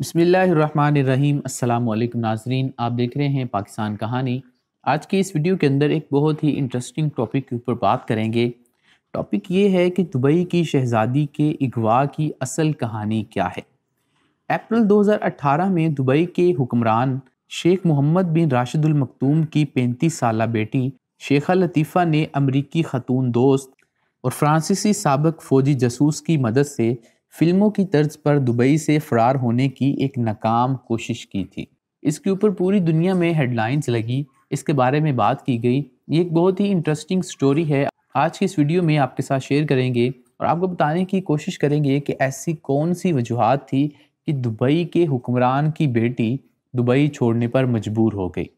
बसमीम् नाजरीन आप देख रहे हैं पाकिस्तान कहानी आज की इस वीडियो के अंदर एक बहुत ही इंटरेस्टिंग टॉपिक के ऊपर बात करेंगे टॉपिक ये है कि दुबई की शहज़ादी के अगवा की असल कहानी क्या है अप्रैल 2018 में दुबई के हुक्मरान शेख मोहम्मद बिन राशिदुल की पैंतीस साल बेटी शेखा लतीफ़ा ने अमरीकी खतून दोस्त और फ्रांसीसी सबक फ़ौजी जसूस की मदद से फिल्मों की तर्ज पर दुबई से फरार होने की एक नाकाम कोशिश की थी इसके ऊपर पूरी दुनिया में हेडलाइंस लगी इसके बारे में बात की गई ये एक बहुत ही इंटरेस्टिंग स्टोरी है आज की इस वीडियो में आपके साथ शेयर करेंगे और आपको बताने की कोशिश करेंगे कि ऐसी कौन सी वजूहत थी कि दुबई के हुक्मरान की बेटी दुबई छोड़ने पर मजबूर हो गई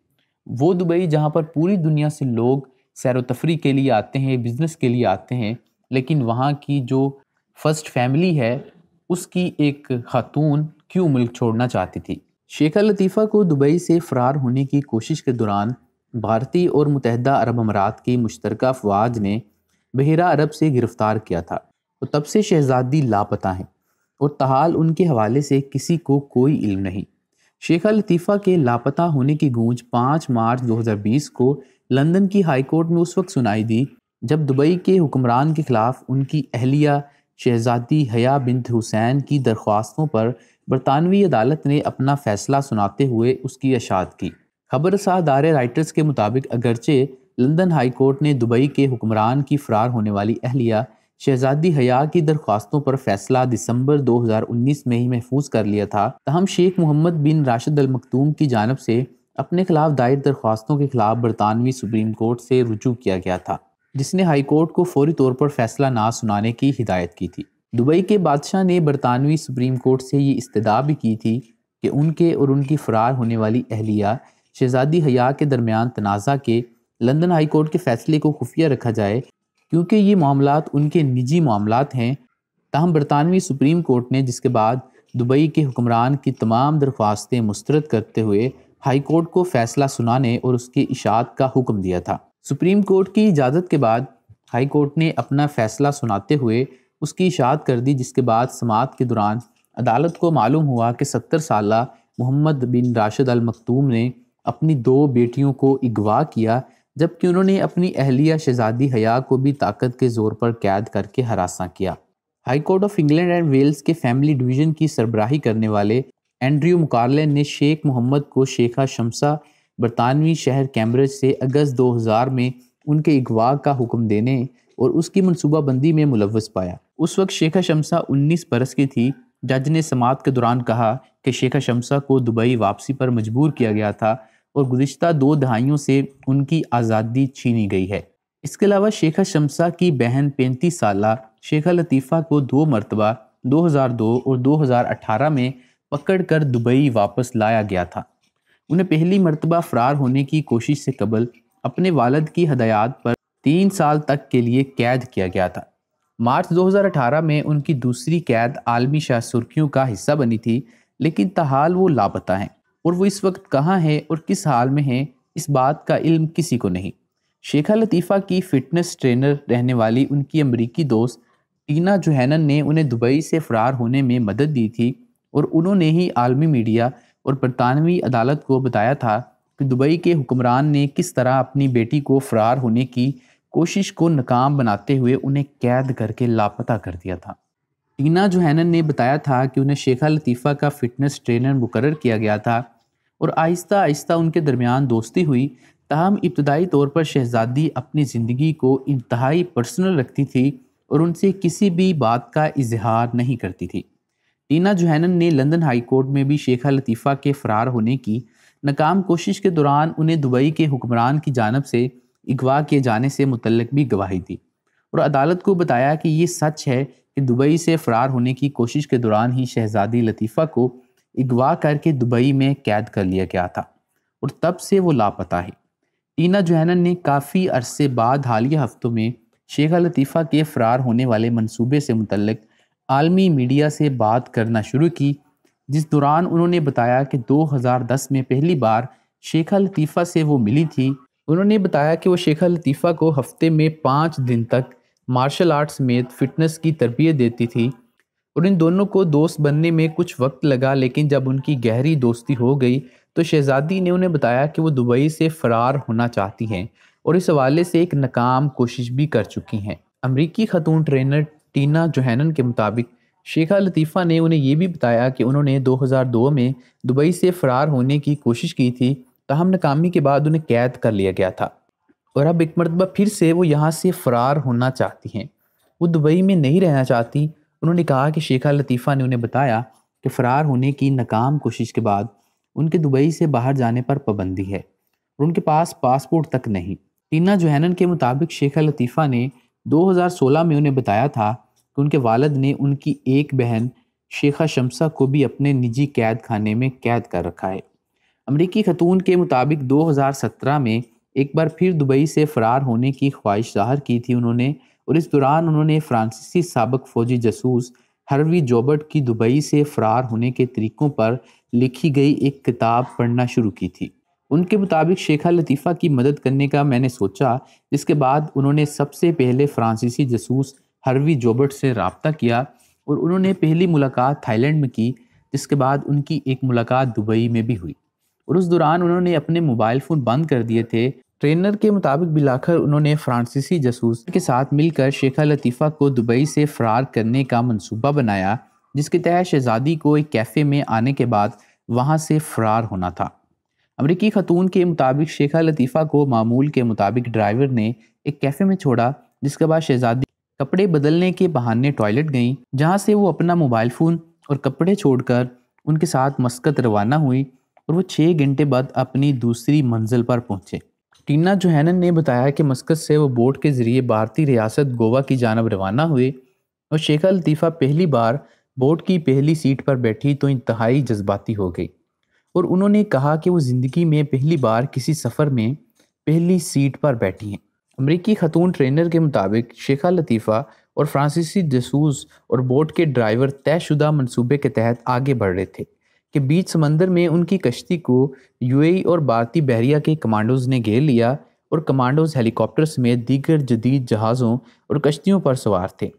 वो दुबई जहाँ पर पूरी दुनिया से लोग सैर तफरी के लिए आते हैं बिज़नेस के लिए आते हैं लेकिन वहाँ की जो फर्स्ट फैमिली है उसकी एक खातून क्यों मुल्क छोड़ना चाहती थी शेखा लतीफ़ा को दुबई से फ़रार होने की कोशिश के दौरान भारतीय और मुतहदा अरब अमारात की मुश्तरक अफवाज ने बहरा अरब से गिरफ़्तार किया था वो तब से शहजादी लापता हैं और तहाल उनके हवाले से किसी को कोई इल्म नहीं शेखा लतीफ़ा के लापता होने की गूंज 5 मार्च 2020 को लंदन की हाई कोर्ट में उस वक्त सुनाई दी जब दुबई के हुक्मरान के ख़िलाफ़ उनकी अहलिया शहजादी हया बिन हुसैन की दरख्वास्तों पर बरतानवी अदालत ने अपना फैसला सुनाते हुए उसकी अशात की खबरसा दार राइटर्स के मुताबिक अगरचे लंदन हाई कोर्ट ने दुबई के हुक्मरान की फ़रार होने वाली अहलिया शहजादी हया की दरख्वास्तों पर फैसला दिसंबर 2019 में ही महफूज कर लिया था तहम शेख मोहम्मद बिन राशिद अल की जानब से अपने खिलाफ दायर दरख्वास्तों के खिलाफ बरतानवी सुप्रीम कोर्ट से रुजू किया गया था जिसने हाईकोर्ट को फौरी तौर पर फैसला ना सुनाने की हिदायत की थी दुबई के बादशाह ने बरतानवी सुप्रीम कोर्ट से ये इस्तः भी की थी कि उनके और उनकी फ़रार होने वाली अहलिया शहजादी हया के दरमियान तनाज़ा के लंदन हाई कोर्ट के फैसले को खुफिया रखा जाए क्योंकि ये मामला उनके निजी मामला हैं तहम बरतानवी सुप्रीम कोर्ट ने जिसके बाद दुबई के हुक्मरान की तमाम दरख्वास्तें मुस्रद करते हुए हाई कोर्ट को फ़ैसला सुनाने और उसकी इशात का हुक्म दिया था सुप्रीम कोर्ट की इजाज़त के बाद हाई कोर्ट ने अपना फैसला सुनाते हुए उसकी इशात कर दी जिसके बाद समात के दौरान अदालत को मालूम हुआ कि सत्तर साल मोहम्मद बिन राशिद अल ने अपनी दो बेटियों को अगवा किया जबकि उन्होंने अपनी अहलिया शहजादी हया को भी ताकत के ज़ोर पर कैद करके हरासा किया High Court of England and Wales के फैमिली डिवीज़न की सरबराही करने वाले एंड्रयू मुकारले ने शेख मोहम्मद को शेखा शमसा बरतानवी शहर कैम्ब्रिज से अगस्त 2000 में उनके अगवा का हुक्म देने और उसकी मनसूबाबंदी में मुलवस पाया उस वक्त शेखा शमसा 19 बरस की थी जज ने समात के दौरान कहा कि शेखा शमसा को दुबई वापसी पर मजबूर किया गया था और गुज्त दो दहाइयों से उनकी आज़ादी छीनी गई है इसके अलावा शेखा शमसा की बहन पैंतीस साल शेखा लतीफ़ा को दो मरतबा 2002 और 2018 में पकड़ कर दुबई वापस लाया गया था उन्हें पहली मरतबा फ़रार होने की कोशिश से कबल अपने वालद की हदायत पर तीन साल तक के लिए कैद किया गया था मार्च 2018 में उनकी दूसरी कैद आलमी शाह सुर्खियों का हिस्सा बनी थी लेकिन तहाल वो लापता हैं और वो इस वक्त कहाँ है और किस हाल में है इस बात का इल्म किसी को नहीं शेखा लतीफ़ा की फ़िटनेस ट्रेनर रहने वाली उनकी अमरीकी दोस्त टीना जोहैनन ने उन्हें दुबई से फ़रार होने में मदद दी थी और उन्होंने ही आलमी मीडिया और बरतानवी अदालत को बताया था कि दुबई के हुक्मरान ने किस तरह अपनी बेटी को फरार होने की कोशिश को नाकाम बनाते हुए उन्हें कैद करके लापता कर दिया था टीना जोहैनन ने बताया था कि उन्हें शेखा लतीफ़ा का फ़िटनेस ट्रेनर मुकर किया गया था और आहिस्ता आहिस्ता उनके दरमियान दोस्ती हुई तहम इब्तदाई तौर पर शहजादी अपनी ज़िंदगी को इंतहाई पर्सनल रखती थी और उनसे किसी भी बात का इजहार नहीं करती थी टीना जोहैनन ने लंदन हाई कोर्ट में भी शेखा लतीफ़ा के फरार होने की नाकाम कोशिश के दौरान उन्हें दुबई के हुक्मरान की जानब से अगवा किए जाने से मुतलक भी गवाही दी और अदालत को बताया कि ये सच है कि दुबई से फरार होने की कोशिश के दौरान ही शहजादी लतीफ़ा को अगवा करके दुबई में कैद कर लिया गया था और तब से वो लापता है टीना जोहैनन ने काफ़ी अरसे बाद हालिया हफ्तों में शेखा लतीफ़ा के फरार होने वाले मनसूबे से मुतलक आलमी मीडिया से बात करना शुरू की जिस दौरान उन्होंने बताया कि 2010 में पहली बार शेखा लतीफ़ा से वो मिली थी उन्होंने बताया कि वो शेखा लतीफ़ा को हफ्ते में पाँच दिन तक मार्शल आर्ट्स समेत फ़िटनेस की तरबियत देती थी और इन दोनों को दोस्त बनने में कुछ वक्त लगा लेकिन जब उनकी गहरी दोस्ती हो गई तो शहज़ादी ने उन्हें बताया कि वो दुबई से फ़रार होना चाहती हैं और इस हवाले से एक नाकाम कोशिश भी कर चुकी हैं अमरीकी ख़तून ट्रेनर टीना जोहैनन के मुताबिक शेखा लतीफ़ा ने उन्हें यह भी बताया कि उन्होंने 2002 में दुबई से फ़रार होने की कोशिश की थी तहम नाकामी के बाद उन्हें कैद कर लिया गया था और अब एक मरतबा फिर से वो यहाँ से फ़रार होना चाहती हैं वो दुबई में नहीं रहना चाहती उन्होंने कहा कि शेखा लतीफ़ा ने उन्हें बताया कि फ़रार होने की नाकाम कोशिश के बाद उनके दुबई से बाहर जाने पर पाबंदी है और उनके पास पासपोर्ट तक नहीं टीना जोहैनन के मुताबिक शेखा लतीफ़ा ने 2016 में उन्हें बताया था तो उनके वालद ने उनकी एक बहन शेखा शमसा को भी अपने निजी कैद खाने में कैद कर रखा है अमरीकी खतून के मुताबिक 2017 में एक बार फिर दुबई से फ़रार होने की ख्वाहिश ज़ाहिर की थी उन्होंने और इस दौरान उन्होंने फ्रांसीसी सबक फ़ौजी जसूस हरवी जॉबर्ट की दुबई से फ़रार होने के तरीकों पर लिखी गई एक किताब पढ़ना शुरू की थी उनके मुताबिक शेखा लतीफ़ा की मदद करने का मैंने सोचा जिसके बाद उन्होंने सबसे पहले फ्रांसीसी जसूस हरवी जोबर्ट से रबता किया और उन्होंने पहली मुलाकात थाईलैंड में की जिसके बाद उनकी एक मुलाकात दुबई में भी हुई और उस दौरान उन्होंने अपने मोबाइल फ़ोन बंद कर दिए थे ट्रेनर के मुताबिक बिलाखर उन्होंने फ्रांसीसी जसूस के साथ मिलकर शेखा लतीफ़ा को दुबई से फरार करने का मंसूबा बनाया जिसके तहत शहजादी को एक कैफ़े में आने के बाद वहाँ से फरार होना था अमरीकी खतून के मुताबिक शेखा लतीफ़ा को मामूल के मुताबिक ड्राइवर ने एक कैफ़े में छोड़ा जिसके बाद शहजादी कपड़े बदलने के बहाने टॉयलेट गई जहाँ से वो अपना मोबाइल फ़ोन और कपड़े छोड़कर उनके साथ मस्कत रवाना हुई और वो छः घंटे बाद अपनी दूसरी मंजिल पर पहुँचे टीना जोहैनन ने बताया कि मस्कत से वो बोट के ज़रिए भारतीय रियासत गोवा की जानब रवाना हुए और शेखा लतीफ़ा पहली बार बोट की पहली सीट पर बैठी तो इंतहाई जज्बाती हो गई और उन्होंने कहा कि वो ज़िंदगी में पहली बार किसी सफ़र में पहली सीट पर बैठी हैं अमरीकी खतून ट्रेनर के मुताबिक शेखा लतीफ़ा और फ्रांसीसी जसूस और बोट के ड्राइवर तयशुदा मनसूबे के तहत आगे बढ़ रहे थे कि बीच समंदर में उनकी कश्ती को यूएई और भारतीय बहरिया के कमांडोज ने घेर लिया और कमांडोज हेलीकॉप्टर समेत दीगर जदीद जहाज़ों और कश्तियों पर सवार थे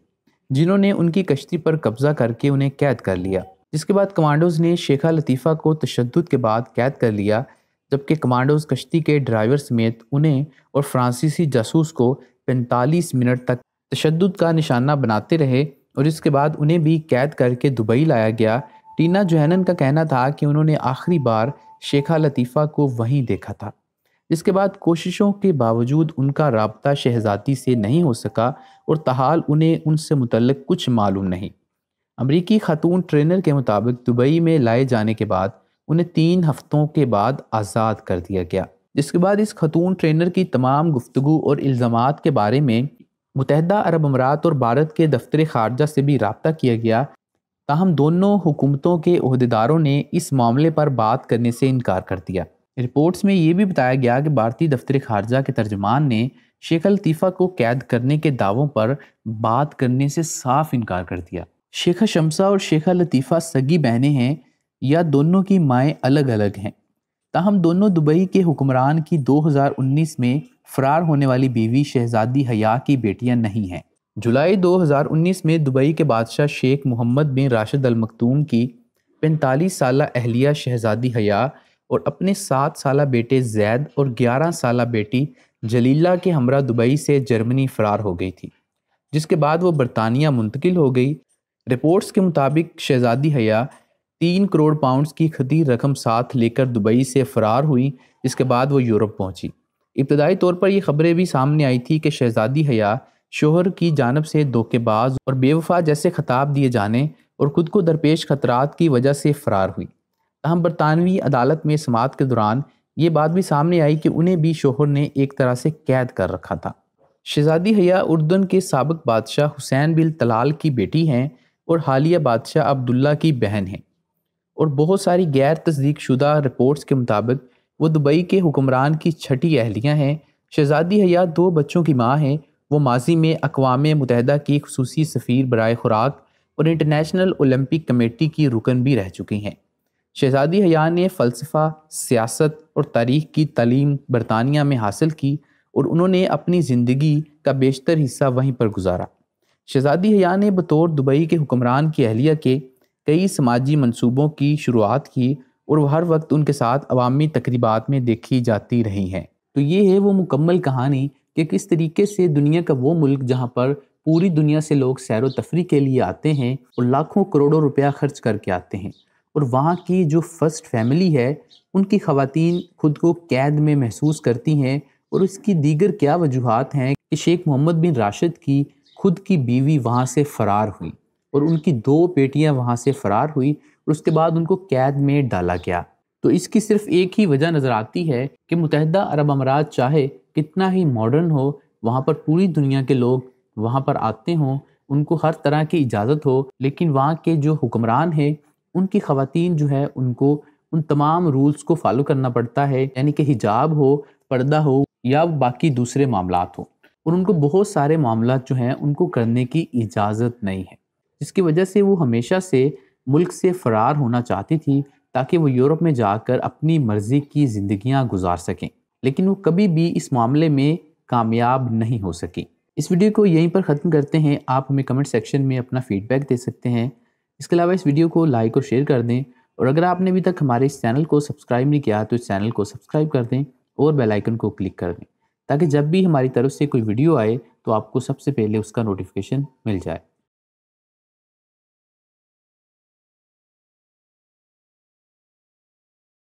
जिन्होंने उनकी कश्ती पर कब्जा करके उन्हें कैद कर लिया जिसके बाद कमांडोज ने शेखा लतीफ़ा को तशद के बाद कैद कर लिया जबकि कमांडोज कश्ती के ड्राइवर समेत उन्हें और फ्रांसीसी जासूस को 45 मिनट तक तशद का निशाना बनाते रहे और इसके बाद उन्हें भी कैद करके दुबई लाया गया टीना जोहनन का कहना था कि उन्होंने आखिरी बार शेखा लतीफ़ा को वहीं देखा था इसके बाद कोशिशों के बावजूद उनका रबता शहजादी से नहीं हो सका और तहाल उन्हें उनसे मुतलक कुछ मालूम नहीं अमरीकी खातून ट्रेनर के मुताबिक दुबई में लाए जाने के बाद उन्हें तीन हफ्तों के बाद आज़ाद कर दिया गया जिसके बाद इस खतून ट्रेनर की तमाम गुफ्तु और इल्ज़ाम के बारे में मुतहदा अरब अमारात और भारत के दफ्तर खारजा से भी रबता किया गया ताहम दोनों हुकूमतों के अहदेदारों ने इस मामले पर बात करने से इनकार कर दिया रिपोर्ट्स में ये भी बताया गया कि भारतीय दफ्तर खारजा के तर्जमान ने शेख लतीफ़ा को कैद करने के दावों पर बात करने से साफ इनकार कर दिया शेखा शमसा और शेखा लतीफ़ा सगी बहनें हैं या दोनों की माएँ अलग अलग हैं ताहम दोनों दुबई के हुक्मरान की 2019 में फ़रार होने वाली बीवी शहजादी हया की बेटियां नहीं हैं जुलाई 2019 में दुबई के बादशाह शेख मोहम्मद बिन राशिद अल मखतूम की 45 साल अहलिया शहजादी हया और अपने सात साल बेटे जैद और 11 साल बेटी जलीला के हमरा दुबई से जर्मनी फ़रार हो गई थी जिसके बाद वो बरतानिया मुंतकिल हो गई रिपोर्ट्स के मुताबिक शहजादी हया तीन करोड़ पाउंड्स की खदी रकम साथ लेकर दुबई से फरार हुई जिसके बाद वो यूरोप पहुंची इब्तदाई तौर पर यह खबरें भी सामने आई थी कि शहजादी हया शोहर की जानब से धोखेबाज और बेवफा जैसे खताब दिए जाने और ख़ुद को दरपेश खतरात की वजह से फरार हुई तहम बरतानवी अदालत में समात के दौरान ये बात भी सामने आई कि उन्हें भी शोहर ने एक तरह से कैद कर रखा था शहजादी हया उर्दन के सबक बादशाह हुसैन बिल तलाल की बेटी हैं और हालिया बादशाह अब्दुल्ला की बहन हैं और बहुत सारी गैर तस्दीक शुदा रिपोर्ट्स के मुताबिक वो दुबई के हुक्मरान की छठी अहलियाँ हैं शहजादी हया दो बच्चों की माँ हैं वो माजी में अकवा मुतहदा की खसूसी सफ़ीर बरए ख़ुराक और इंटरनेशनल ओलंपिक कमेटी की रुकन भी रह चुकी हैं शहजादी हया ने फ़लसफ़ा सियासत और तारीख की तलीम बरतानिया में हासिल की और उन्होंने अपनी ज़िंदगी का बेशतर हिस्सा वहीं पर गुजारा शहजादी हया ने बतौर दुबई के हुक्मरान की अहलिया के कई समाजी मंसूबों की शुरुआत की और हर वक्त उनके साथ अवामी तकरीबात में देखी जाती रही हैं तो ये है वो मुकम्मल कहानी कि किस तरीके से दुनिया का वो मुल्क जहाँ पर पूरी दुनिया से लोग सैर तफरी के लिए आते हैं और लाखों करोड़ों रुपया खर्च करके आते हैं और वहाँ की जो फर्स्ट फैमिली है उनकी खातन खुद को कैद में महसूस करती हैं और उसकी दीगर क्या वजूहत हैं कि शेख मोहम्मद बिन राशिद की खुद की बीवी वहाँ से फ़रार हुई और उनकी दो बेटियां वहाँ से फरार हुई और उसके बाद उनको कैद में डाला गया तो इसकी सिर्फ एक ही वजह नज़र आती है कि मुतहदा अरब अमारात चाहे कितना ही मॉडर्न हो वहाँ पर पूरी दुनिया के लोग वहाँ पर आते हों उनको हर तरह की इजाज़त हो लेकिन वहाँ के जो हुक्मरान हैं उनकी ख़वातीन जो है उनको उन तमाम रूल्स को फॉलो करना पड़ता है यानी कि हिजाब हो पर्दा हो या बाकी दूसरे मामला हो और उनको बहुत सारे मामला जो हैं उनको करने की इजाज़त नहीं है जिसकी वजह से वो हमेशा से मुल्क से फ़रार होना चाहती थी ताकि वो यूरोप में जाकर अपनी मर्ज़ी की ज़िंदियाँ गुजार सकें लेकिन वो कभी भी इस मामले में कामयाब नहीं हो सकी इस वीडियो को यहीं पर ख़त्म करते हैं आप हमें कमेंट सेक्शन में अपना फ़ीडबैक दे सकते हैं इसके अलावा इस वीडियो को लाइक और शेयर कर दें और अगर आपने अभी तक हमारे इस चैनल को सब्सक्राइब नहीं किया तो इस चैनल को सब्सक्राइब कर दें और बेल आइकन को क्लिक कर दें ताकि जब भी हमारी तरफ से कोई वीडियो आए तो आपको सबसे पहले उसका नोटिफिकेशन मिल जाए